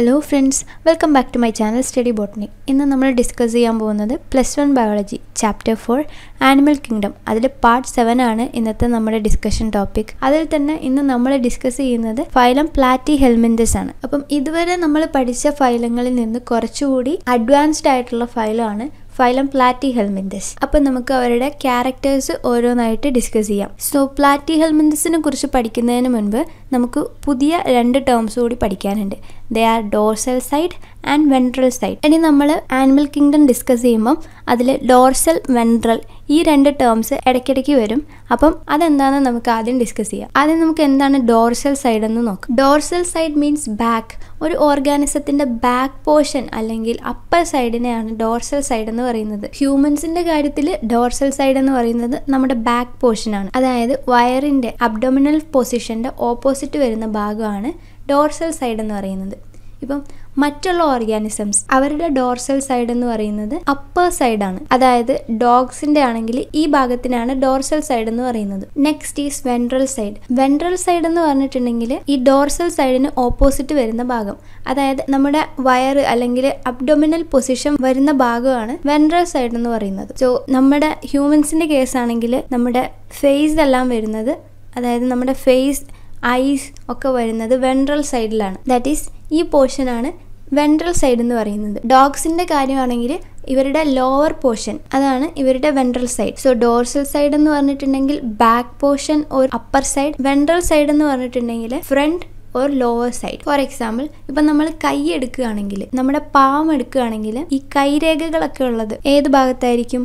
Hello friends welcome back to my channel study botany ഇന്ന് നമ്മൾ discuss ചെയ്യാൻ പോകുന്നത് plus one biology chapter four animal kingdom അതിൽ part seven ആണ് ഇന്നത്തെ നമ്മുടെ ഡിസ്കഷൻ ടോപ്പിക് അതിൽ തന്നെ ഇന്ന് നമ്മൾ ഡിസ്കസ് ചെയ്യുന്നത് ഫൈലം പ്ലാറ്റി ഹെൽമിൻഡസ് ആണ് അപ്പം ഇതുവരെ നമ്മൾ പഠിച്ച ഫൈലങ്ങളിൽ നിന്ന് കുറച്ചുകൂടി അഡ്വാൻസ്ഡ് ആയിട്ടുള്ള ഫൈലമാണ് ഫൈലം പ്ലാറ്റി ഹെൽമിൻഡസ് അപ്പം നമുക്ക് അവരുടെ ക്യാരക്ടേഴ്സ് ഓരോന്നായിട്ട് ഡിസ്കസ് ചെയ്യാം സോ പ്ലാറ്റി ഹെൽമിൻഡസിനെ കുറിച്ച് പഠിക്കുന്നതിന് മുൻപ് നമുക്ക് പുതിയ രണ്ട് ടേംസ് കൂടി പഠിക്കാനുണ്ട് they are dorsal side and ventral side ഇനി നമ്മൾ ആനിമൽ കിങ്ഡം ഡിസ്കസ് ചെയ്യുമ്പം അതിൽ ഡോർസൽ വെൻട്രൽ ഈ രണ്ട് ടേംസ് ഇടയ്ക്കിടയ്ക്ക് വരും അപ്പം അതെന്താണെന്ന് നമുക്ക് ആദ്യം ഡിസ്കസ് ചെയ്യാം ആദ്യം നമുക്ക് എന്താണ് ഡോർസൽ സൈഡ് എന്ന് നോക്കാം ഡോർസൽ സൈഡ് മീൻസ് ബാക്ക് ഒരു ഓർഗാനിസത്തിൻ്റെ ബാക്ക് പോർഷൻ അല്ലെങ്കിൽ അപ്പർ സൈഡിനെയാണ് ഡോർസൽ സൈഡ് എന്ന് പറയുന്നത് ഹ്യൂമൻസിൻ്റെ കാര്യത്തിൽ ഡോർസൽ സൈഡ് എന്ന് പറയുന്നത് നമ്മുടെ ബാക്ക് പോർഷനാണ് അതായത് വയറിൻ്റെ അബ്ഡോമിനൽ പൊസിഷൻ്റെ ഓപ്പോസിറ്റ് ഓപ്പോസിറ്റ് വരുന്ന ഭാഗമാണ് ഡോർസൽ സൈഡ് എന്ന് പറയുന്നത് ഇപ്പം മറ്റുള്ള ഓർഗാനിസംസ് അവരുടെ ഡോർസൽ സൈഡ് എന്ന് പറയുന്നത് അപ്പർ സൈഡാണ് അതായത് ഡോഗ്സിന്റെ ആണെങ്കിൽ ഈ ഭാഗത്തിനാണ് ഡോർസൽ സൈഡ് എന്ന് പറയുന്നത് next is ventral side ventral side എന്ന് പറഞ്ഞിട്ടുണ്ടെങ്കിൽ ഈ ഡോർസൽ സൈഡിന് ഓപ്പോസിറ്റ് വരുന്ന ഭാഗം അതായത് നമ്മുടെ വയറ് അല്ലെങ്കിൽ അബ്ഡോമിനൽ പൊസിഷൻ വരുന്ന ഭാഗമാണ് വെൻട്രൽ സൈഡ് എന്ന് പറയുന്നത് സോ നമ്മുടെ ഹ്യൂമൻസിന്റെ കേസ് ആണെങ്കിൽ നമ്മുടെ എല്ലാം വരുന്നത് അതായത് നമ്മുടെ ഫേസ് ഐസ് ഒക്കെ വരുന്നത് വെൻട്രൽ സൈഡിലാണ് ദാറ്റ് ഈസ് ഈ പോർഷനാണ് വെൻട്രൽ സൈഡ് എന്ന് പറയുന്നത് ഡോഗ്സിൻ്റെ കാര്യമാണെങ്കിൽ ഇവരുടെ ലോവർ പോർഷൻ അതാണ് ഇവരുടെ ventral side so dorsal side എന്ന് പറഞ്ഞിട്ടുണ്ടെങ്കിൽ back portion or upper side ventral side എന്ന് പറഞ്ഞിട്ടുണ്ടെങ്കിൽ front or lower side for example ഇപ്പം നമ്മൾ കൈ എടുക്കുകയാണെങ്കിൽ നമ്മുടെ പാവം എടുക്കുകയാണെങ്കിൽ ഈ കൈരേഖകളൊക്കെ ഉള്ളത് ഏത് ഭാഗത്തായിരിക്കും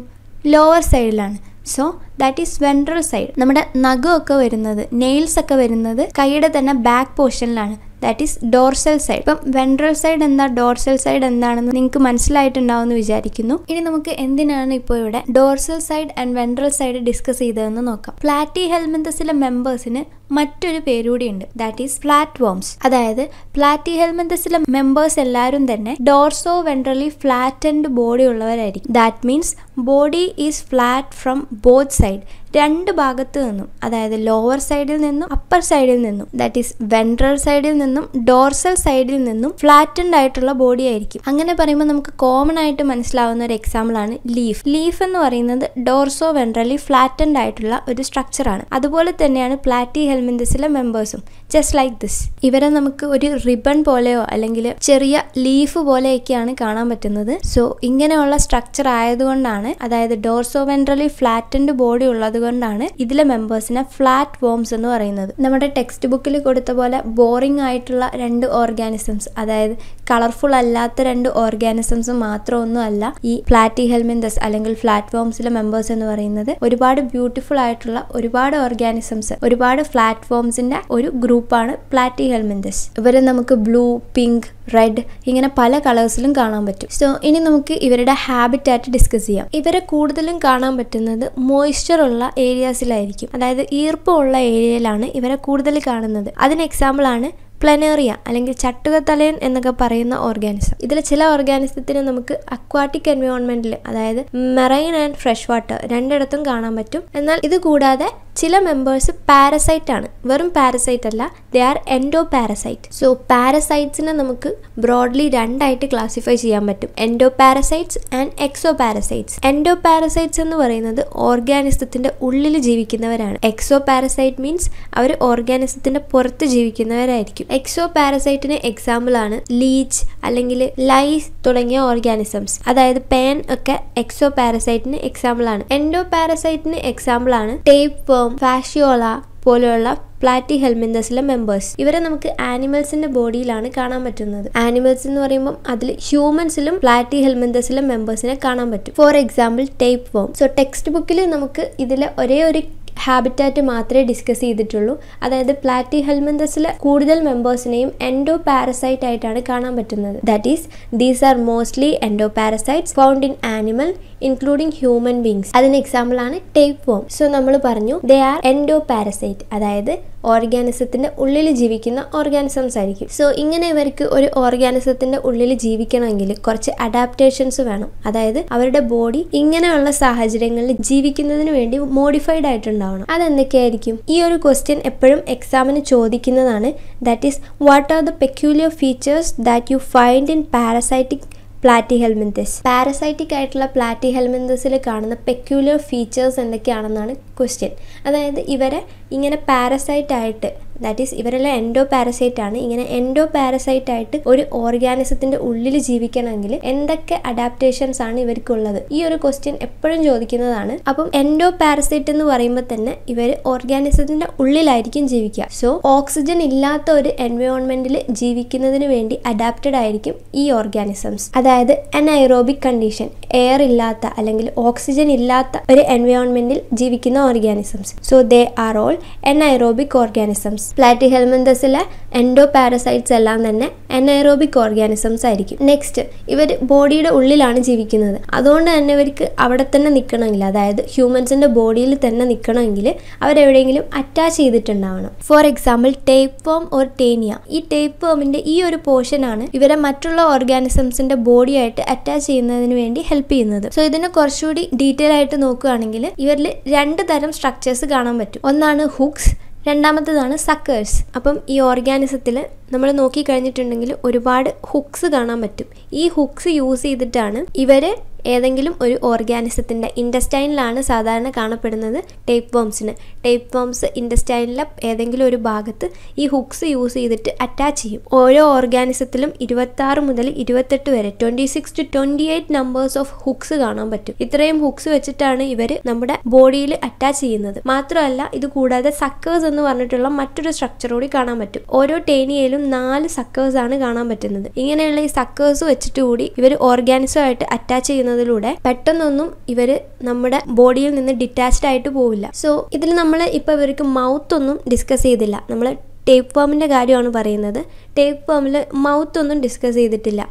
ലോവർ സൈഡിലാണ് so that is ventral side നമ്മുടെ നഖമൊക്കെ വരുന്നത് നെയിൽസ് ഒക്കെ വരുന്നത് കൈയുടെ തന്നെ ബാക്ക് പോർഷനിലാണ് ദാറ്റ് ഈസ് ഡോർസൽ സൈഡ് ഇപ്പം വെൻട്രൽ സൈഡ് എന്താ ഡോർസൽ സൈഡ് എന്താണെന്ന് നിങ്ങൾക്ക് മനസ്സിലായിട്ടുണ്ടാവുമെന്ന് വിചാരിക്കുന്നു ഇനി നമുക്ക് എന്തിനാണ് ഇപ്പോൾ ഇവിടെ dorsal side and ventral side discuss ചെയ്തതെന്ന് നോക്കാം ഫ്ലാറ്റി ഹെൽമെന്തസിലെ മെമ്പേഴ്സിന് മറ്റൊരു പേരുകൂടി ഉണ്ട് ദാറ്റ് ഈസ് ഫ്ലാറ്റ് വോംസ് അതായത് ഫ്ലാറ്റി ഹെൽമെന്തസിലെ മെമ്പേഴ്സ് എല്ലാവരും തന്നെ ഡോർസോ വെൻട്രലി ഫ്ലാറ്റൻഡ് ബോഡി ഉള്ളവരായിരിക്കും that means body is flat from both side രണ്ട് ഭാഗത്തു നിന്നും അതായത് ലോവർ സൈഡിൽ നിന്നും അപ്പർ സൈഡിൽ നിന്നും ദാറ്റ് ഈസ് വെൻട്രൽ സൈഡിൽ നിന്നും ഡോർസൽ സൈഡിൽ നിന്നും ഫ്ലാറ്റൻഡ് ആയിട്ടുള്ള ബോഡി ആയിരിക്കും അങ്ങനെ പറയുമ്പോൾ നമുക്ക് കോമൺ ആയിട്ട് മനസ്സിലാവുന്ന ഒരു എക്സാമ്പിൾ ആണ് ലീഫ് ലീഫ് എന്ന് പറയുന്നത് ഡോർസോ വെൻട്രലി ഫ്ലാറ്റൻഡ് ആയിട്ടുള്ള ഒരു സ്ട്രക്ചറാണ് അതുപോലെ തന്നെയാണ് പ്ലാറ്റി ഹെൽമിന്തസിലെ മെമ്പേഴ്സും ജസ്റ്റ് ലൈക്ക് ദിസ് ഇവരെ നമുക്ക് ഒരു റിബൺ പോലെയോ അല്ലെങ്കിൽ ചെറിയ ലീഫ് പോലെയൊക്കെയാണ് കാണാൻ പറ്റുന്നത് സോ ഇങ്ങനെയുള്ള സ്ട്രക്ചർ ആയതുകൊണ്ടാണ് അതായത് ഡോർസോ വെൻട്രലി ഫ്ലാറ്റൻഡ് ബോഡി ഉള്ളത് ആയതുകൊണ്ടാണ് ഇതിലെ മെമ്പേഴ്സിനെ ഫ്ലാറ്റ് വോംസ് എന്ന് പറയുന്നത് നമ്മുടെ ടെക്സ്റ്റ് ബുക്കിൽ കൊടുത്ത പോലെ ബോറിംഗ് ആയിട്ടുള്ള രണ്ട് ഓർഗാനിസംസ് അതായത് കളർഫുൾ അല്ലാത്ത രണ്ട് ഓർഗാനിസംസ് മാത്രമൊന്നുമല്ല ഈ ഫ്ലാറ്റി ഹെൽമിന്തസ് അല്ലെങ്കിൽ ഫ്ലാറ്റ് വോംസിലെ മെമ്പേഴ്സ് എന്ന് പറയുന്നത് ഒരുപാട് ബ്യൂട്ടിഫുൾ ആയിട്ടുള്ള ഒരുപാട് ഓർഗാനിസംസ് ഒരുപാട് ഫ്ലാറ്റ് വോംസിന്റെ ഒരു ഗ്രൂപ്പാണ് ഫ്ലാറ്റി ഹെൽമിന്തസ് ഇവരെ നമുക്ക് ബ്ലൂ പിങ്ക് റെഡ് ഇങ്ങനെ പല കളേഴ്സിലും കാണാൻ പറ്റും സോ ഇനി നമുക്ക് ഇവരുടെ ഹാബിറ്റാറ്റ് ഡിസ്കസ് ചെയ്യാം ഇവരെ കൂടുതലും കാണാൻ പറ്റുന്നത് മോയ്സ്ചർ ഉള്ള ഏരിയാസിലായിരിക്കും അതായത് ഈർപ്പമുള്ള ഏരിയയിലാണ് ഇവരെ കൂടുതൽ കാണുന്നത് അതിന് എക്സാമ്പിൾ ആണ് പ്ലനേറിയ അല്ലെങ്കിൽ ചട്ടുകത്തലയൻ എന്നൊക്കെ പറയുന്ന ഓർഗാനിസം ഇതിൽ ചില ഓർഗാനിസത്തിന് നമുക്ക് അക്വാട്ടിക് എൻവയോൺമെന്റിൽ അതായത് മെറൈൻ ആൻഡ് ഫ്രഷ് വാട്ടർ രണ്ടിടത്തും കാണാൻ പറ്റും എന്നാൽ ഇത് കൂടാതെ ചില മെമ്പേഴ്സ് പാരസൈറ്റ് ആണ് വെറും പാരസൈറ്റ് അല്ല they are endoparasite so പാരസൈറ്റ്സിനെ നമുക്ക് ബ്രോഡ്ലി രണ്ടായിട്ട് ക്ലാസിഫൈ ചെയ്യാൻ പറ്റും endoparasites and ectoparasites endoparasites എന്ന് പറയുന്നത് ഓർഗാനിസത്തിന്റെ ഉള്ളിൽ ജീവിക്കുന്നവരാണ് എക്സോ പാരസൈറ്റ് മീൻസ് അവർ ഓർഗാനിസത്തിന്റെ പുറത്ത് ജീവിക്കുന്നവരായിരിക്കും എക്സോ പാരസൈറ്റിന് എക്സാമ്പിൾ ആണ് ലീച്ച് അല്ലെങ്കിൽ ലൈസ് തുടങ്ങിയ ഓർഗാനിസംസ് അതായത് പേൻ ഒക്കെ എക്സോ പാരസൈറ്റിന് എക്സാമ്പിൾ ആണ് എൻഡോ പാരസൈറ്റിന് എക്സാമ്പിൾ ആണ് ടേപ്പ് ഫോം ഫാഷിയോള പോലെയുള്ള പ്ലാറ്റി ഹെൽമിൻഡസിലെ മെമ്പേഴ്സ് ഇവരെ നമുക്ക് ആനിമൽസിന്റെ ബോഡിയിലാണ് കാണാൻ പറ്റുന്നത് ആനിമൽസ് എന്ന് പറയുമ്പോൾ അതിൽ ഹ്യൂമൻസിലും പ്ലാറ്റി ഹെൽമിൻഡസിലെ മെമ്പേഴ്സിനെ കാണാൻ പറ്റും for example tapeworm so ടെക്സ്റ്റ് ബുക്കിൽ നമുക്ക് ഇതിലെ ഒരേ ഒരു ഹാബിറ്റാറ്റ് മാത്രമേ ഡിസ്കസ് ചെയ്തിട്ടുള്ളൂ അതായത് പ്ലാറ്റി ഹെൽമിൻഡസിലെ കൂടുതൽ മെമ്പേഴ്സിനെയും എൻഡോ പാരസൈറ്റ് ആയിട്ടാണ് കാണാൻ പറ്റുന്നത് that is these are mostly endoparasites found in animal including human beings അതിന് എക്സാമ്പിൾ ആണ് ടേപ്പ് വോം സോ നമ്മൾ പറഞ്ഞു ദേ ആർ എൻഡോ പാരസൈറ്റ് അതായത് ഓർഗാനിസത്തിന്റെ ഉള്ളിൽ ജീവിക്കുന്ന ഓർഗാനിസംസ് ആയിരിക്കും സോ ഇങ്ങനെ ഇവർക്ക് ഒരു ഓർഗാനിസത്തിന്റെ ഉള്ളിൽ ജീവിക്കണമെങ്കിൽ കുറച്ച് അഡാപ്റ്റേഷൻസ് വേണം അതായത് അവരുടെ ബോഡി ഇങ്ങനെയുള്ള സാഹചര്യങ്ങളിൽ ജീവിക്കുന്നതിന് വേണ്ടി മോഡിഫൈഡ് ആയിട്ടുണ്ടാവണം അതെന്തൊക്കെയായിരിക്കും ഈ ഒരു ക്വസ്റ്റ്യൻ എപ്പോഴും എക്സാമിന് ചോദിക്കുന്നതാണ് that is what are the peculiar features that you find in parasitic platyhelminthes parasitic ആയിട്ടുള്ള പ്ലാറ്റി ഹെൽമിന്തസിൽ കാണുന്ന പെക്യുലർ ഫീച്ചേഴ്സ് എന്തൊക്കെയാണെന്നാണ് ക്വസ്റ്റ്യൻ അതായത് ഇവരെ ഇങ്ങനെ പാരസൈറ്റ് ആയിട്ട് ദാറ്റ് ഈസ് ഇവരെല്ലാം എൻഡോ പാരസൈറ്റ് ആണ് ഇങ്ങനെ എൻഡോ പാരസൈറ്റ് ആയിട്ട് ഒരു ഓർഗാനിസത്തിന്റെ ഉള്ളിൽ ജീവിക്കണമെങ്കിൽ എന്തൊക്കെ അഡാപ്റ്റേഷൻസ് ആണ് ഇവർക്കുള്ളത് ഈ ഒരു ക്വസ്റ്റ്യൻ എപ്പോഴും ചോദിക്കുന്നതാണ് അപ്പം എൻഡോ പാരസൈറ്റ് എന്ന് പറയുമ്പോൾ തന്നെ ഇവർ ഓർഗാനിസത്തിന്റെ ഉള്ളിലായിരിക്കും ജീവിക്കുക സോ ഓക്സിജൻ ഇല്ലാത്ത ഒരു എൻവയോൺമെന്റിൽ ജീവിക്കുന്നതിന് വേണ്ടി അഡാപ്റ്റഡ് ആയിരിക്കും ഈ ഓർഗാനിസംസ് അതായത് അനൈറോബിക് കണ്ടീഷൻ എയർ ഇല്ലാത്ത അല്ലെങ്കിൽ ഓക്സിജൻ ഇല്ലാത്ത ഒരു എൻവയോൺമെന്റിൽ ജീവിക്കുന്ന organisms so they are all anaerobic organisms parasites പ്ലാറ്റിഹെൽമെന്തസിലെ എൻഡോ പാരസൈറ്റ്സ് എല്ലാം തന്നെ എനൈറോബിക് ഓർഗാനിസംസ് ആയിരിക്കും നെക്സ്റ്റ് ഇവർ ബോഡിയുടെ ഉള്ളിലാണ് ജീവിക്കുന്നത് അതുകൊണ്ട് തന്നെ ഇവർക്ക് അവിടെ തന്നെ നിൽക്കണമെങ്കിൽ അതായത് ഹ്യൂമൻസിൻ്റെ ബോഡിയിൽ തന്നെ നിൽക്കണമെങ്കിൽ അവരെവിടെയെങ്കിലും അറ്റാച്ച് ചെയ്തിട്ടുണ്ടാവണം for example tapeworm or taenia ഈ ടേപ്പ് ഫോമിൻ്റെ ഈ ഒരു പോർഷനാണ് ഇവരെ മറ്റുള്ള ഓർഗാനിസംസിൻ്റെ ബോഡിയായിട്ട് അറ്റാച്ച് ചെയ്യുന്നതിന് വേണ്ടി ഹെൽപ്പ് ചെയ്യുന്നത് സോ ഇതിനെ കുറച്ചുകൂടി ഡീറ്റെയിൽ ആയിട്ട് നോക്കുകയാണെങ്കിൽ ഇവരിൽ രണ്ട് തരം സ്ട്രക്ചേഴ്സ് കാണാൻ പറ്റും ഒന്നാണ് ഹുക്സ് രണ്ടാമത്തതാണ് സക്കേഴ്സ് അപ്പം ഈ ഓർഗാനിസത്തിൽ നമ്മൾ നോക്കിക്കഴിഞ്ഞിട്ടുണ്ടെങ്കിൽ ഒരുപാട് ഹുക്സ് കാണാൻ പറ്റും ഈ ഹുക്സ് യൂസ് ചെയ്തിട്ടാണ് ഇവരെ ഏതെങ്കിലും ഒരു ഓർഗാനിസത്തിൻ്റെ ഇൻഡസ്റ്റൈനിലാണ് സാധാരണ കാണപ്പെടുന്നത് ടേപ്പ് വോംസിന് ടേപ്പ് വോംസ് ഇൻഡസ്റ്റൈനിലെ ഏതെങ്കിലും ഒരു ഭാഗത്ത് ഈ ഹുക്സ് യൂസ് ചെയ്തിട്ട് അറ്റാച്ച് ചെയ്യും ഓരോ ഓർഗാനിസത്തിലും ഇരുപത്താറ് മുതൽ ഇരുപത്തെട്ട് വരെ twenty six to twenty eight numbers of hooks കാണാൻ പറ്റും ഇത്രയും ഹുക്സ് വെച്ചിട്ടാണ് ഇവർ നമ്മുടെ ബോഡിയിൽ അറ്റാച്ച് ചെയ്യുന്നത് മാത്രമല്ല ഇത് കൂടാതെ സക്കേഴ്സ് എന്ന് പറഞ്ഞിട്ടുള്ള മറ്റൊരു സ്ട്രക്ചർ കൂടി കാണാൻ പറ്റും ഓരോ ടേനിയയിലും നാല് സക്കേഴ്സ് ആണ് കാണാൻ പറ്റുന്നത് ഇങ്ങനെയുള്ള ഈ സക്കേഴ്സ് വെച്ചിട്ട് കൂടി ഇവർ ഓർഗാനിസമായിട്ട് അറ്റാച്ച് ചെയ്യുന്നത് ചെയ്യുന്നതിലൂടെ പെട്ടെന്നൊന്നും ഇവർ നമ്മുടെ ബോഡിയിൽ നിന്ന് ഡിറ്റാച്ച്ഡ് ആയിട്ട് പോവില്ല സോ ഇതിൽ നമ്മൾ ഇപ്പോൾ ഇവർക്ക് മൗത്ത് ഒന്നും ഡിസ്കസ് ചെയ്തില്ല നമ്മൾ ടേപ്പ് ഫോമിൻ്റെ കാര്യമാണ് പറയുന്നത് ടേപ്പ് ഫോമിൽ മൗത്ത് ഒന്നും ഡിസ്കസ് ചെയ്തിട്ടില്ല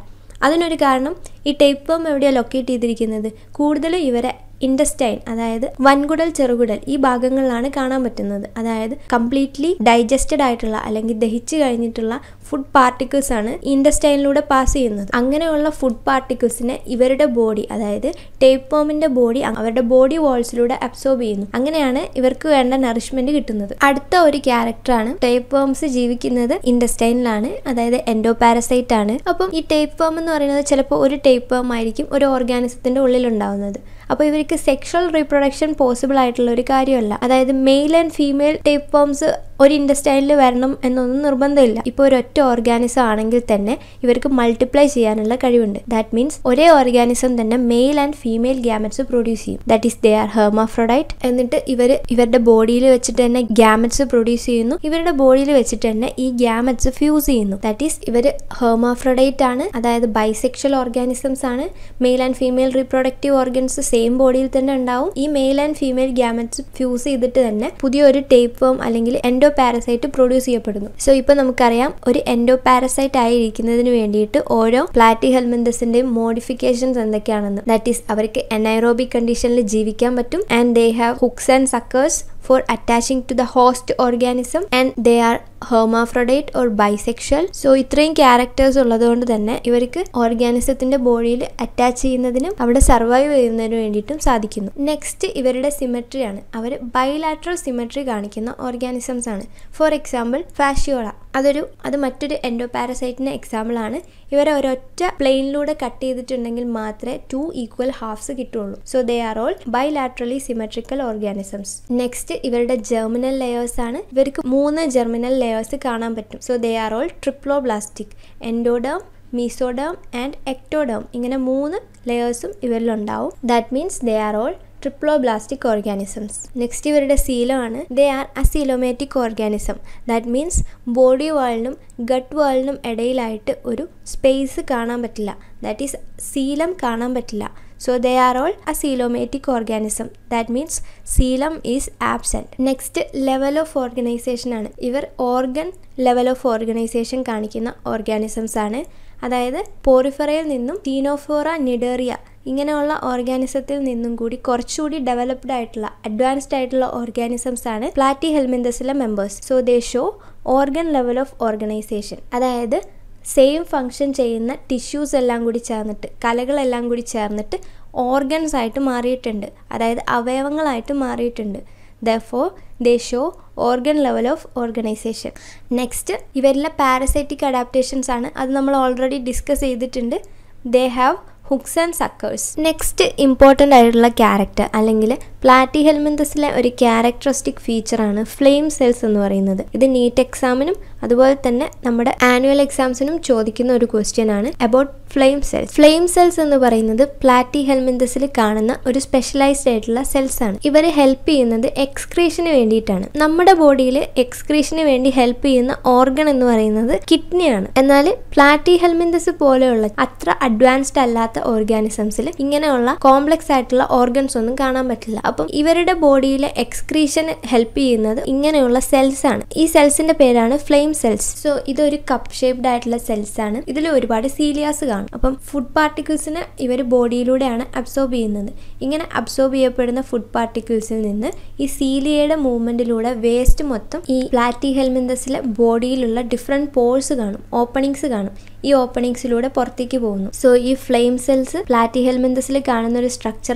അതിനൊരു കാരണം ഈ ടേപ്പ് ഫോം എവിടെയാണ് ലൊക്കേറ്റ് ചെയ്തിരിക്കുന്നത് കൂടുതൽ ഇവരെ ഇൻഡസ്റ്റൈൻ അതായത് വൻകുടൽ ചെറുകുടൽ ഈ ഭാഗങ്ങളിലാണ് കാണാൻ പറ്റുന്നത് അതായത് കംപ്ലീറ്റ്ലി ഡൈജസ്റ്റഡ് ആയിട്ടുള്ള അല്ലെങ്കിൽ ദഹിച്ചു കഴിഞ്ഞിട്ടുള്ള ഫുഡ് പാർട്ടിക്കിൾസ് ആണ് ഇൻഡസ്റ്റൈനിലൂടെ പാസ് ചെയ്യുന്നത് അങ്ങനെയുള്ള ഫുഡ് പാർട്ടിക്കിൾസിനെ ഇവരുടെ ബോഡി അതായത് ടേപ്പോമിന്റെ ബോഡി അവരുടെ ബോഡി വാൾസിലൂടെ അബ്സോർബ് ചെയ്യുന്നു അങ്ങനെയാണ് ഇവർക്ക് വേണ്ട നറിഷ്മെന്റ് കിട്ടുന്നത് അടുത്ത ഒരു ക്യാരക്ടറാണ് ടേപ്പോംസ് ജീവിക്കുന്നത് ഇൻഡസ്റ്റൈനിലാണ് അതായത് എൻഡോ പാരസൈറ്റ് ആണ് അപ്പം ഈ ടേപ്പോം എന്ന് പറയുന്നത് ചിലപ്പോൾ ഒരു ടേപ്പോം ആയിരിക്കും ഒരു ഓർഗാനിസത്തിന്റെ ഉള്ളിൽ ഉണ്ടാവുന്നത് അപ്പോൾ ഇവർക്ക് സെക്ഷൽ റീപ്രൊഡക്ഷൻ പോസിബിൾ ആയിട്ടുള്ള ഒരു കാര്യമല്ല അതായത് male and female tapeworms ഒരു ഇൻഡസ്റ്റൈനിൽ വരണം എന്നൊന്നും നിർബന്ധമില്ല ഇപ്പോൾ ഒരൊറ്റ ഓർഗാനിസം ആണെങ്കിൽ തന്നെ ഇവർക്ക് മൾട്ടിപ്ലൈ ചെയ്യാനുള്ള കഴിവുണ്ട് ദാറ്റ് മീൻസ് ഒരേ ഓർഗാനിസം തന്നെ male and female gametes produce ചെയ്യും that is they are hermaphrodite എന്നിട്ട് ഇവർ ഇവരുടെ ബോഡിയിൽ വെച്ചിട്ട് തന്നെ ഗ്യാമറ്റ്സ് പ്രൊഡ്യൂസ് ചെയ്യുന്നു ഇവരുടെ ബോഡിയിൽ വെച്ചിട്ട് തന്നെ ഈ ഗ്യാമറ്റ്സ് ഫ്യൂസ് ചെയ്യുന്നു ദാറ്റ് ഈസ് ഇവർ ഹെർമഫ്രോഡൈറ്റ് ആണ് അതായത് ബൈസെക്ഷൽ ഓർഗാനിസംസ് ആണ് male and female reproductive organs same same ബോഡിയിൽ തന്നെ ഉണ്ടാവും ഈ male and female gametes fuse ചെയ്തിട്ട് തന്നെ പുതിയൊരു ടേപ്പ് ഫോം അല്ലെങ്കിൽ എൻഡോ പാരസൈറ്റ് പ്രൊഡ്യൂസ് ചെയ്യപ്പെടുന്നു സോ ഇപ്പൊ നമുക്കറിയാം ഒരു എൻഡോ പാരസൈറ്റ് ആയിരിക്കുന്നതിന് വേണ്ടിയിട്ട് ഓരോ പ്ലാറ്റി ഹെൽമെന്തസിന്റെ മോഡിഫിക്കേഷൻസ് എന്തൊക്കെയാണെന്ന് ദാറ്റ് ഈസ് അവർക്ക് എനൈറോബിക് കണ്ടീഷനിൽ ജീവിക്കാൻ പറ്റും and they have hooks and suckers for attaching to the host organism and they are hermaphrodite or bisexual so ഇത്രയും ക്യാരക്ടേഴ്സ് ഉള്ളതുകൊണ്ട് തന്നെ ഇവർക്ക് ഓർഗാനിസത്തിന്റെ ബോഡിയിൽ അറ്റാച്ച് ചെയ്യുന്നതിനും അവിടെ സർവൈവ് ചെയ്യുന്നതിനും വേണ്ടിയിട്ടും സാധിക്കുന്നു നെക്സ്റ്റ് ഇവരുടെ സിമെട്രി ആണ് അവർ ബൈലാട്രൽ സിമെട്രി കാണിക്കുന്ന ഓർഗാനിസംസ് ആണ് ഫോർ എക്സാമ്പിൾ ഫാഷ്യോള അതൊരു അത് മറ്റൊരു എൻഡോ പാരസൈറ്റിൻ്റെ എക്സാമ്പിളാണ് ഇവരെ ഒരൊറ്റ പ്ലെയിനിലൂടെ കട്ട് ചെയ്തിട്ടുണ്ടെങ്കിൽ മാത്രമേ ടു ഈക്വൽ ഹാഫ്സ് കിട്ടുള്ളൂ so they are all bilaterally symmetrical organisms next ഇവരുടെ ജെർമിനൽ ലെയേഴ്സ് ആണ് ഇവർക്ക് മൂന്ന് ജെർമിനൽ ലെയേഴ്സ് കാണാൻ പറ്റും so they are all triploblastic endoderm mesoderm and ectoderm ഇങ്ങനെ മൂന്ന് ലെയേഴ്സും ഇവരിലുണ്ടാവും that means they are all triploblastic organisms next ഇവരുടെ സീലമാണ് they are acoelomatic organism that means body വാളിനും ഗട്ട് വാളിനും ഇടയിലായിട്ട് ഒരു സ്പേസ് കാണാൻ പറ്റില്ല ദാറ്റ് ഈസ് സീലം കാണാൻ പറ്റില്ല so they are all acoelomatic organism that means coelom is absent next level of organisation ആണ് ഇവർ ഓർഗൻ ലെവൽ ഓഫ് ഓർഗനൈസേഷൻ കാണിക്കുന്ന ഓർഗാനിസംസ് ആണ് അതായത് പോറിഫറയിൽ നിന്നും ടീനോഫോറ നിഡേറിയ ഇങ്ങനെയുള്ള ഓർഗാനിസത്തിൽ നിന്നും കൂടി കുറച്ചുകൂടി ഡെവലപ്ഡ് ആയിട്ടുള്ള അഡ്വാൻസ്ഡ് ആയിട്ടുള്ള ഓർഗാനിസംസ് ആണ് പ്ലാറ്റി ഹെൽമിൻഡസിലെ members so they show organ level of organisation അതായത് സെയിം ഫങ്ഷൻ ചെയ്യുന്ന ടിഷ്യൂസ് എല്ലാം കൂടി ചേർന്നിട്ട് കലകളെല്ലാം കൂടി ചേർന്നിട്ട് ഓർഗൻസ് ആയിട്ട് മാറിയിട്ടുണ്ട് അതായത് അവയവങ്ങളായിട്ട് മാറിയിട്ടുണ്ട് for they show organ level of organisation next ഇവരിലെ പാരസൈറ്റിക് അഡാപ്റ്റേഷൻസ് ആണ് അത് നമ്മൾ ഓൾറെഡി ഡിസ്കസ് ചെയ്തിട്ടുണ്ട് they have hooks and suckers next important ആയിട്ടുള്ള ക്യാരക്ടർ അല്ലെങ്കിൽ പ്ലാറ്റി ഹെൽമിന്തസിലെ ഒരു ക്യാരക്ടറിസ്റ്റിക് ഫീച്ചറാണ് ഫ്ലെയിം സെൽസ് എന്ന് പറയുന്നത് ഇത് നീറ്റ് എക്സാമിനും അതുപോലെ തന്നെ നമ്മുടെ ആനുവൽ എക്സാംസിനും ചോദിക്കുന്ന ഒരു ക്വസ്റ്റ്യൻ ആണ് about flame cells flame cells എന്ന് പറയുന്നത് പ്ലാറ്റി ഹെൽമിന്തസിൽ കാണുന്ന ഒരു സ്പെഷ്യലൈസ്ഡ് ആയിട്ടുള്ള സെൽസ് ആണ് ഇവരെ ഹെൽപ്പ് ചെയ്യുന്നത് എക്സ്ക്രീഷന് വേണ്ടിയിട്ടാണ് നമ്മുടെ ബോഡിയിൽ എക്സ്ക്രീഷന് വേണ്ടി ഹെൽപ്പ് ചെയ്യുന്ന ഓർഗൺ എന്ന് പറയുന്നത് കിഡ്നിയാണ് എന്നാൽ പ്ലാറ്റി ഹെൽമിന്തസ് പോലെയുള്ള അത്ര അഡ്വാൻസ്ഡ് അല്ലാത്ത ഓർഗാനിസംസിൽ ഇങ്ങനെയുള്ള കോംപ്ലക്സ് ആയിട്ടുള്ള ഓർഗൻസ് ഒന്നും കാണാൻ പറ്റില്ല അപ്പം ഇവരുടെ ബോഡിയിലെ എക്സ്ക്രീഷൻ ഹെൽപ്പ് ചെയ്യുന്നത് ഇങ്ങനെയുള്ള സെൽസ് ആണ് ഈ സെൽസിന്റെ പേരാണ് ഫ്ലെയിം സെൽസ് സോ ഇതൊരു കപ്പ് ഷേപ്ഡ് ആയിട്ടുള്ള സെൽസ് ആണ് ഇതിൽ ഒരുപാട് സീലിയാസ് കാണും അപ്പം ഫുഡ് പാർട്ടിക്കിൾസിന് ഇവർ ബോഡിയിലൂടെയാണ് അബ്സോർബ് ചെയ്യുന്നത് ഇങ്ങനെ അബ്സോർബ് ചെയ്യപ്പെടുന്ന ഫുഡ് പാർട്ടിക്കിൾസിൽ നിന്ന് ഈ സീലിയയുടെ മൂവ്മെന്റിലൂടെ വേസ്റ്റ് മൊത്തം ഈ പ്ലാറ്റി ഹെൽമിന്തസിലെ ബോഡിയിലുള്ള ഡിഫറെൻറ്റ് പോഴ്സ് കാണും ഓപ്പണിങ്സ് കാണും ഈ ഓപ്പണിങ്സിലൂടെ പുറത്തേക്ക് പോകുന്നു സോ ഈ ഫ്ലെയിം സെൽസ് പ്ലാറ്റിഹെൽമെന്തസിൽ കാണുന്ന ഒരു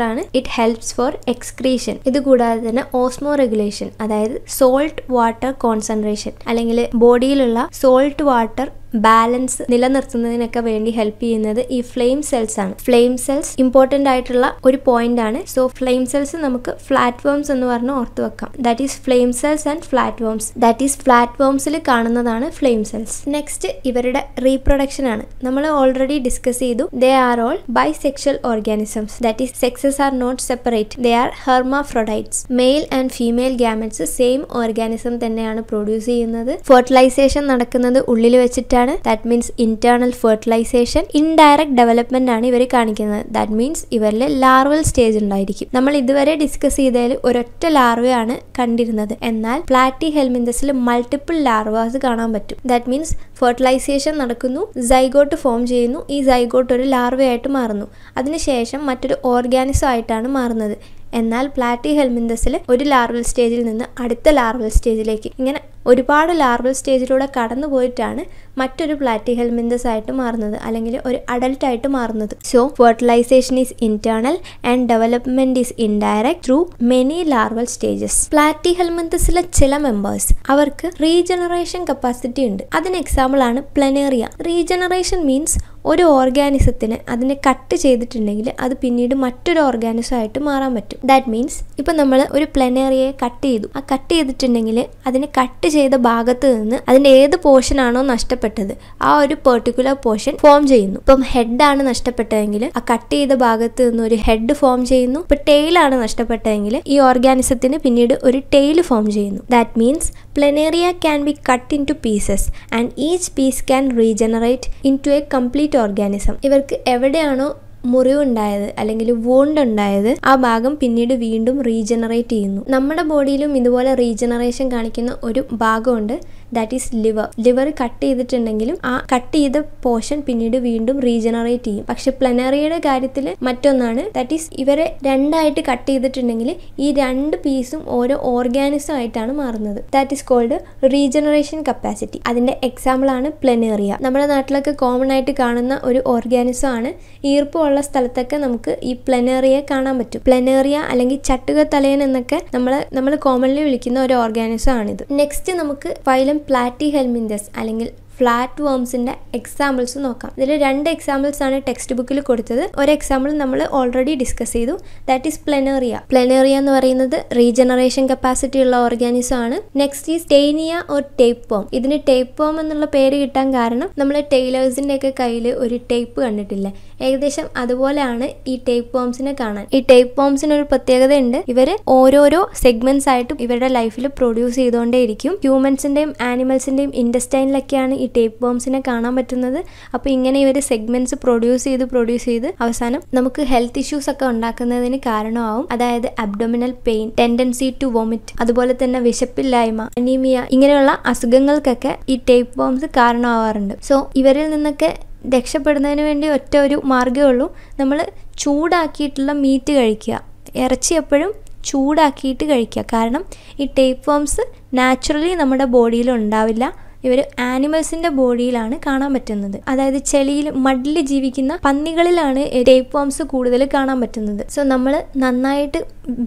ആണ് ഇറ്റ് ഹെൽപ്സ് ഫോർ എക്സ്ക്രീഷൻ ഇത് കൂടാതെ തന്നെ ഓസ്മോ റെഗുലേഷൻ അതായത് സോൾട്ട് വാട്ടർ കോൺസെൻട്രേഷൻ അല്ലെങ്കിൽ ബോഡിയിലുള്ള സോൾട്ട് വാട്ടർ ബാലൻസ് നിലനിർത്തുന്നതിനൊക്കെ വേണ്ടി ഹെൽപ്പ് ചെയ്യുന്നത് ഈ ഫ്ലെയിം സെൽസ് ആണ് ഫ്ലെയിം സെൽസ് ഇമ്പോർട്ടൻ്റ് ആയിട്ടുള്ള ഒരു പോയിന്റ് ആണ് സോ ഫ്ലെയിം സെൽസ് നമുക്ക് ഫ്ലാറ്റ് വേംസ് എന്ന് പറഞ്ഞ് ഓർത്ത് വെക്കാം that is flame cells and flatworms that is ഫ്ലാറ്റ് വേംസിൽ കാണുന്നതാണ് ഫ്ലെയിം സെൽസ് നെക്സ്റ്റ് ഇവരുടെ റീപ്രൊഡക്ഷൻ ആണ് നമ്മൾ ഓൾറെഡി ഡിസ്കസ് ചെയ്തു they are all bisexual organisms that is sexes are not separate they are hermaphrodites male and female gametes same organism തന്നെയാണ് produce ചെയ്യുന്നത് fertilisation നടക്കുന്നത് ഉള്ളിൽ വെച്ചിട്ട് ആണ് that means internal fertilisation indirect development ആണ് ഇവർ കാണിക്കുന്നത് ദാറ്റ് മീൻസ് ഇവരിൽ ലാർവൽ സ്റ്റേജ് ഉണ്ടായിരിക്കും നമ്മൾ ഇതുവരെ ഡിസ്കസ് ചെയ്തതിൽ ഒരൊറ്റ ലാർവയാണ് കണ്ടിരുന്നത് എന്നാൽ പ്ലാറ്റി ഹെൽമിൻസിൽ മൾട്ടിപ്പിൾ ലാർവാസ് കാണാൻ പറ്റും ദാറ്റ് മീൻസ് ഫെർട്ടിലൈസേഷൻ നടക്കുന്നു സൈഗോട്ട് ഫോം ചെയ്യുന്നു ഈ സൈഗോട്ട് ഒരു ലാർവയായിട്ട് മാറുന്നു അതിനുശേഷം മറ്റൊരു ഓർഗാനിസം ആയിട്ടാണ് മാറുന്നത് എന്നാൽ പ്ലാറ്റി ഹെൽമിന്തസിൽ ഒരു ലാർവൽ സ്റ്റേജിൽ നിന്ന് അടുത്ത ലാർവൽ സ്റ്റേജിലേക്ക് ഇങ്ങനെ ഒരുപാട് ലാർവൽ സ്റ്റേജിലൂടെ കടന്നു പോയിട്ടാണ് മറ്റൊരു പ്ലാറ്റി ഹെൽമിന്തസ് ആയിട്ട് മാറുന്നത് അല്ലെങ്കിൽ ഒരു അഡൽട്ടായിട്ട് മാറുന്നത് so fertilisation is internal and development is indirect through many larval stages പ്ലാറ്റി ഹെൽമിന്തസിലെ ചില മെമ്പേഴ്സ് അവർക്ക് റീജനറേഷൻ കപ്പാസിറ്റി ഉണ്ട് അതിന് എക്സാമ്പിൾ ആണ് പ്ലനേറിയ റീജനറേഷൻ മീൻസ് ഒരു ഓർഗാനിസത്തിന് അതിനെ കട്ട് ചെയ്തിട്ടുണ്ടെങ്കിൽ അത് പിന്നീട് മറ്റൊരു ഓർഗാനിസമായിട്ട് മാറാൻ പറ്റും ദാറ്റ് മീൻസ് ഇപ്പം നമ്മൾ ഒരു പ്ലനേറിയെ കട്ട് ചെയ്തു ആ കട്ട് ചെയ്തിട്ടുണ്ടെങ്കിൽ അതിനെ കട്ട് ചെയ്ത ഭാഗത്ത് നിന്ന് അതിൻ്റെ ഏത് പോർഷൻ ആണോ നഷ്ടപ്പെട്ടത് ആ ഒരു പെർട്ടിക്കുലർ പോർഷൻ ഫോം ചെയ്യുന്നു ഇപ്പം ഹെഡാണ് നഷ്ടപ്പെട്ടതെങ്കിൽ ആ കട്ട് ചെയ്ത ഭാഗത്ത് നിന്ന് ഒരു ഹെഡ് ഫോം ചെയ്യുന്നു ഇപ്പം ടെയിലാണ് നഷ്ടപ്പെട്ടതെങ്കിൽ ഈ ഓർഗാനിസത്തിന് പിന്നീട് ഒരു ടെയിൽ ഫോം ചെയ്യുന്നു that means Planaria can be cut into pieces and each piece can regenerate into a complete organism. ഇവർക്ക് എവിടെയാണോ മുറിവുണ്ടായത് അല്ലെങ്കിൽ വോണ്ട് ഉണ്ടായത് ആ ഭാഗം പിന്നീട് വീണ്ടും റീജനറേറ്റ് ചെയ്യുന്നു നമ്മുടെ ബോഡിയിലും ഇതുപോലെ റീജനറേഷൻ കാണിക്കുന്ന ഒരു ഭാഗമുണ്ട് that is liver liver cut ചെയ്തിട്ടുണ്ടെങ്കിലും ആ കട്ട് ചെയ്ത പോർഷൻ പിന്നീട് വീണ്ടും റീജനറേറ്റ് ചെയ്യും പക്ഷെ പ്ലനറിയുടെ കാര്യത്തിൽ മറ്റൊന്നാണ് ദാറ്റ് ഈസ് ഇവരെ രണ്ടായിട്ട് കട്ട് ചെയ്തിട്ടുണ്ടെങ്കിൽ ഈ രണ്ട് പീസും ഓരോ ഓർഗാനിസം ആയിട്ടാണ് മാറുന്നത് that is called regeneration capacity അതിന്റെ എക്സാമ്പിൾ ആണ് പ്ലനേറിയ നമ്മുടെ നാട്ടിലൊക്കെ കോമൺ ആയിട്ട് കാണുന്ന ഒരു ഓർഗാനിസം ആണ് ഈർപ്പമുള്ള സ്ഥലത്തൊക്കെ നമുക്ക് ഈ പ്ലനേറിയ കാണാൻ പറ്റും പ്ലനേറിയ അല്ലെങ്കിൽ ചട്ടുക തലയൻ എന്നൊക്കെ നമ്മൾ നമ്മൾ കോമൺലി വിളിക്കുന്ന ഒരു ഓർഗാനിസം ആണിത് നെക്സ്റ്റ് നമുക്ക് ഫൈലം പ്ലാറ്റി ഹെൽമിന്തസ് അല്ലെങ്കിൽ ഫ്ലാറ്റ് വേംസിൻ്റെ എക്സാമ്പിൾസ് നോക്കാം ഇതിൽ രണ്ട് എക്സാമ്പിൾസ് ആണ് ടെക്സ്റ്റ് ബുക്കിൽ കൊടുത്തത് ഒരു എക്സാമ്പിൾ നമ്മൾ ഓൾറെഡി ഡിസ്കസ് ചെയ്തു ദാറ്റ് ഈസ് പ്ലെനേറിയ പ്ലെനേറിയ എന്ന് പറയുന്നത് റീജനറേഷൻ കപ്പാസിറ്റി ഉള്ള ഓർഗാനിസം ആണ് next is taenia or tapeworm ഇതിന് ടേപ്പ് ഫോം എന്നുള്ള പേര് കിട്ടാൻ കാരണം നമ്മൾ ടൈലേഴ്സിൻ്റെ ഒക്കെ കയ്യിൽ ഒരു ടേപ്പ് കണ്ടിട്ടില്ല ഏകദേശം അതുപോലെയാണ് ഈ ടേപ്പ് ഫോംസിനെ കാണാൻ ഈ ടേപ്പ് ഫോംസിന് ഒരു പ്രത്യേകത ഉണ്ട് ഇവർ ഓരോരോ സെഗ്മെന്റ്സ് ആയിട്ട് ഇവരുടെ ലൈഫിൽ പ്രൊഡ്യൂസ് ചെയ്തുകൊണ്ടേയിരിക്കും ഹ്യൂമൻസിന്റെയും ആനിമൽസിന്റെയും ഇൻഡസ്റ്റൈനിലൊക്കെയാണ് ഈ ഈ ടേപ്പ് ബോംസിനെ കാണാൻ പറ്റുന്നത് അപ്പോൾ ഇങ്ങനെ ഇവർ സെഗ്മെൻറ്റ്സ് പ്രൊഡ്യൂസ് ചെയ്ത് പ്രൊഡ്യൂസ് ചെയ്ത് അവസാനം നമുക്ക് ഹെൽത്ത് ഇഷ്യൂസ് ഒക്കെ ഉണ്ടാക്കുന്നതിന് കാരണമാവും അതായത് abdominal pain tendency to vomit അതുപോലെ തന്നെ വിശപ്പില്ലായ്മ അനീമിയ ഇങ്ങനെയുള്ള അസുഖങ്ങൾക്കൊക്കെ ഈ ടേപ്പ് ബോംസ് കാരണമാവാറുണ്ട് സോ ഇവരിൽ നിന്നൊക്കെ രക്ഷപ്പെടുന്നതിന് വേണ്ടി ഒറ്റ ഒരു മാർഗ്ഗമേ ഉള്ളൂ നമ്മൾ ചൂടാക്കിയിട്ടുള്ള മീറ്റ് കഴിക്കുക ഇറച്ചി എപ്പോഴും ചൂടാക്കിയിട്ട് കഴിക്കുക കാരണം ഈ ടേപ്പ് ഫോംസ് നാച്ചുറലി നമ്മുടെ ബോഡിയിൽ ഉണ്ടാവില്ല ഇവർ ആനിമൽസിന്റെ ബോഡിയിലാണ് കാണാൻ പറ്റുന്നത് അതായത് ചെളിയിൽ മഡിൽ ജീവിക്കുന്ന പന്നികളിലാണ് ടേപ്പ് വാംസ് കൂടുതൽ കാണാൻ പറ്റുന്നത് സോ നമ്മൾ നന്നായിട്ട്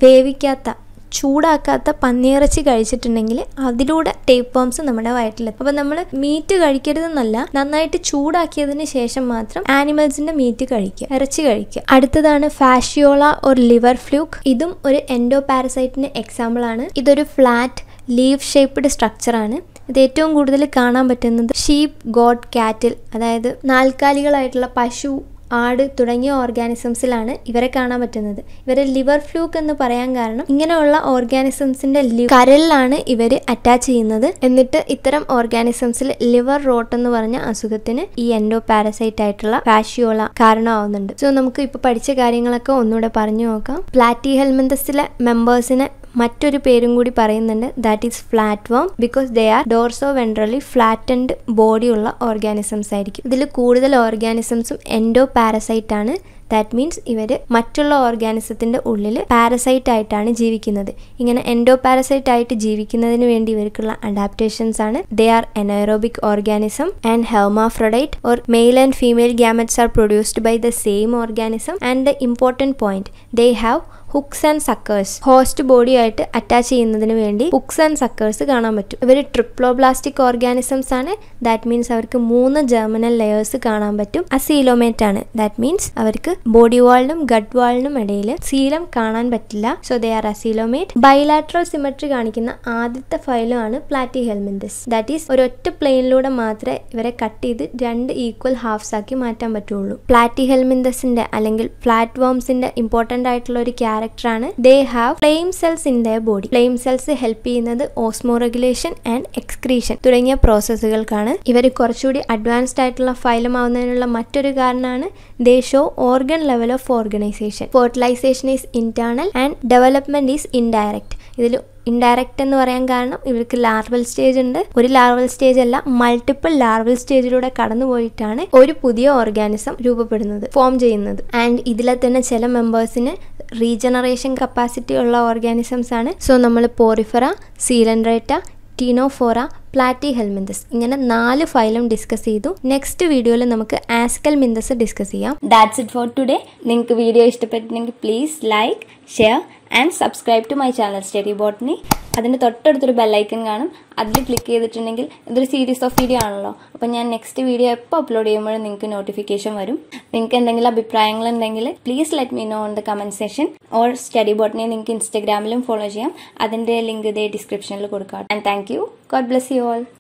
വേവിക്കാത്ത ചൂടാക്കാത്ത പന്നിയിറച്ചി കഴിച്ചിട്ടുണ്ടെങ്കിൽ അതിലൂടെ ടേപ്പ് വാംസ് നമ്മുടെ വയറ്റിലെത്തും അപ്പം നമ്മൾ മീറ്റ് കഴിക്കരുതെന്നല്ല നന്നായിട്ട് ചൂടാക്കിയതിന് ശേഷം മാത്രം ആനിമൽസിന്റെ മീറ്റ് കഴിക്കുക ഇറച്ചി കഴിക്കുക അടുത്തതാണ് ഫാഷിയോള ഓർ ലിവർ ഫ്ലൂക്ക് ഇതും ഒരു എൻഡോ പാരസൈറ്റിന് എക്സാമ്പിൾ ആണ് ഇതൊരു ഫ്ലാറ്റ് ലീവ് ഷേപ്പ്ഡ് സ്ട്രക്ചറാണ് ഇത് ഏറ്റവും കൂടുതൽ കാണാൻ പറ്റുന്നത് ഷീപ്പ് ഗോഡ് കാറ്റിൽ അതായത് നാൽക്കാലികളായിട്ടുള്ള പശു ആട് തുടങ്ങിയ ഓർഗാനിസംസിലാണ് ഇവരെ കാണാൻ പറ്റുന്നത് ഇവരെ ലിവർ ഫ്ലൂക്ക് എന്ന് പറയാൻ കാരണം ഇങ്ങനെയുള്ള ഓർഗാനിസംസിന്റെ കരലിലാണ് ഇവർ അറ്റാച്ച് ചെയ്യുന്നത് എന്നിട്ട് ഇത്തരം ഓർഗാനിസംസിൽ ലിവർ റോട്ട് എന്ന് പറഞ്ഞ അസുഖത്തിന് ഈ എൻഡോ പാരസൈറ്റ് ആയിട്ടുള്ള ഫാഷിയോള കാരണമാവുന്നുണ്ട് സോ നമുക്ക് ഇപ്പൊ പഠിച്ച കാര്യങ്ങളൊക്കെ ഒന്നുകൂടെ പറഞ്ഞു നോക്കാം പ്ലാറ്റി ഹെൽമെന്തസിലെ മെമ്പേഴ്സിനെ മറ്റൊരു പേരും കൂടി പറയുന്നുണ്ട് that is flatworm because they are dorsoventrally flattened ബോഡിയുള്ള ഓർഗാനിസംസ് ആയിരിക്കും ഇതിൽ കൂടുതൽ ഓർഗാനിസംസും എൻഡോ പാരസൈറ്റ് ആണ് ദാറ്റ് മീൻസ് ഇവർ മറ്റുള്ള ഓർഗാനിസത്തിൻ്റെ ഉള്ളിൽ പാരസൈറ്റ് ആയിട്ടാണ് ജീവിക്കുന്നത് ഇങ്ങനെ എൻഡോ പാരസൈറ്റ് ആയിട്ട് ജീവിക്കുന്നതിന് വേണ്ടി ഇവർക്കുള്ള അഡാപ്റ്റേഷൻസ് ആണ് they are anaerobic organism and hermaphrodite or male and female gametes are produced by the same organism and the important point they have hooks and suckers host ബോഡിയായിട്ട് attach ചെയ്യുന്നതിന് വേണ്ടി hooks and suckers കാണാൻ പറ്റും ഇവർ triploblastic organisms ആണ് that means അവർക്ക് മൂന്ന് germinal layers കാണാൻ പറ്റും ആ സീലോമേറ്റ് ആണ് ദാറ്റ് മീൻസ് അവർക്ക് ബോഡി വാളിനും ഗഡ് വാളിനും ഇടയിൽ സീലം കാണാൻ പറ്റില്ല so they are acoelomate bilateral symmetry കാണിക്കുന്ന ആദ്യത്തെ ഫയലും ആണ് പ്ലാറ്റി ഹെൽമിൻസ് ദാറ്റ് ഈസ് ഒരൊറ്റ പ്ലെയിനിലൂടെ മാത്രമേ ഇവരെ കട്ട് ചെയ്ത് രണ്ട് ഈക്വൽ ഹാഫ്സ് ആക്കി മാറ്റാൻ പറ്റുള്ളൂ പ്ലാറ്റി ഹെൽമിൻസിന്റെ അല്ലെങ്കിൽ ഫ്ലാറ്റ് വോംസിന്റെ ഇമ്പോർട്ടന്റ് ആയിട്ടുള്ള ഒരു ക്യാരക്ടർ ക്യാരക്ടറാണ് they have flame cells in their body flame cells help ചെയ്യുന്നത് ഓസ്മോ റെഗുലേഷൻ ആൻഡ് എക്സ്ക്രീഷൻ തുടങ്ങിയ പ്രോസസ്സുകൾക്കാണ് ഇവർ കുറച്ചുകൂടി അഡ്വാൻസ്ഡ് ആയിട്ടുള്ള ഫൈലം ആവുന്നതിനുള്ള മറ്റൊരു കാരണമാണ് they show organ level of organisation fertilisation is internal and development is indirect ഇതിൽ ഇൻഡയറക്റ്റ് എന്ന് പറയാൻ കാരണം ഇവർക്ക് ലാർവൽ സ്റ്റേജ് ഉണ്ട് ഒരു ലാർവൽ സ്റ്റേജ് അല്ല മൾട്ടിപ്പിൾ ലാർവൽ സ്റ്റേജിലൂടെ കടന്നു പോയിട്ടാണ് ഒരു പുതിയ ഓർഗാനിസം രൂപപ്പെടുന്നത് ഫോം ചെയ്യുന്നത് ആൻഡ് ഇതിലെ തന്നെ ചില മെമ്പേഴ്സിന് റീജനറേഷൻ കപ്പാസിറ്റി ഉള്ള ഓർഗാനിസംസ് ആണ് സോ നമ്മൾ Porifera Coelenterata Ctenophora Platyhelminthes ഇങ്ങനെ നാല് ഫയലും ഡിസ്കസ് ചെയ്തു നെക്സ്റ്റ് വീഡിയോയിൽ നമുക്ക് ആസ്കൽ മിന്തസ് ഡിസ്കസ് ചെയ്യാം ദാറ്റ്സ് ഇറ്റ് ഫോർ ടുഡേ നിങ്ങൾക്ക് വീഡിയോ ഇഷ്ടപ്പെട്ടിട്ടുണ്ടെങ്കിൽ please like share and subscribe to my channel study botany അതിൻ്റെ തൊട്ടടുത്തൊരു ബെല്ലൈക്കൻ കാണും അതിൽ ക്ലിക്ക് ചെയ്തിട്ടുണ്ടെങ്കിൽ ഇതൊരു സീരീസ് ഓഫ് വീഡിയോ ആണല്ലോ അപ്പം ഞാൻ നെക്സ്റ്റ് വീഡിയോ എപ്പോൾ അപ്ലോഡ് ചെയ്യുമ്പോഴും നിങ്ങൾക്ക് നോട്ടിഫിക്കേഷൻ വരും നിങ്ങൾക്ക് എന്തെങ്കിലും അഭിപ്രായങ്ങൾ ഉണ്ടെങ്കിൽ please let me know on the comment session or study ബോട്ടിനെ നിങ്ങൾക്ക് ഇൻസ്റ്റഗ്രാമിലും ഫോളോ ചെയ്യാം അതിൻ്റെ ലിങ്ക് ഇതേ ഡിസ്ക്രിപ്ഷനിൽ കൊടുക്കാം and thank you God bless you all